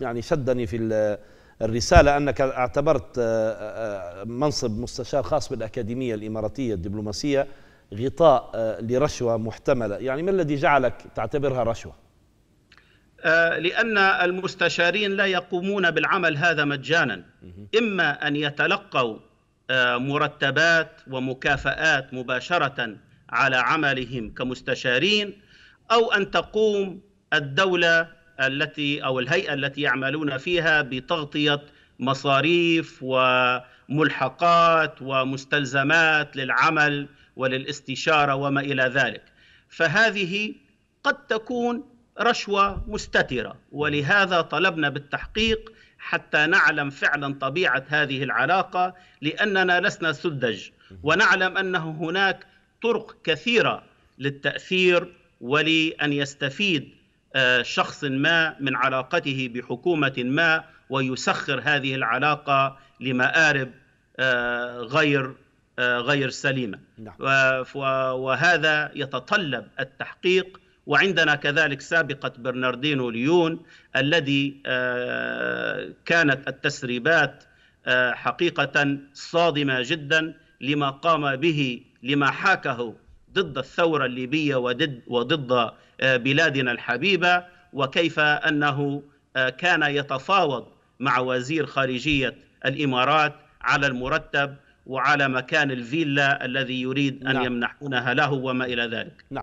يعني شدني في الرسالة أنك اعتبرت آه، آه، منصب مستشار خاص بالأكاديمية الإماراتية الدبلوماسية غطاء آه، لرشوة محتملة يعني ما الذي جعلك تعتبرها رشوة؟ لأن المستشارين لا يقومون بالعمل هذا مجانا إما أن يتلقوا مرتبات ومكافآت مباشرة على عملهم كمستشارين أو أن تقوم الدولة التي او الهيئه التي يعملون فيها بتغطيه مصاريف وملحقات ومستلزمات للعمل وللاستشاره وما الى ذلك فهذه قد تكون رشوه مستتره ولهذا طلبنا بالتحقيق حتى نعلم فعلا طبيعه هذه العلاقه لاننا لسنا سذج ونعلم انه هناك طرق كثيره للتاثير ولان يستفيد آه، شخص ما من علاقته بحكومه ما ويسخر هذه العلاقه لمآرب آه، غير آه، غير سليمه نعم. وهذا يتطلب التحقيق وعندنا كذلك سابقه برناردينو ليون الذي كانت التسريبات حقيقه صادمه جدا لما قام به لما حاكه ضد الثوره الليبيه وضد وضد آه، بلادنا الحبيبه وكيف انه آه، كان يتفاوض مع وزير خارجيه الامارات على المرتب وعلى مكان الفيلا الذي يريد ان نعم. يمنحونها له وما الى ذلك نعم.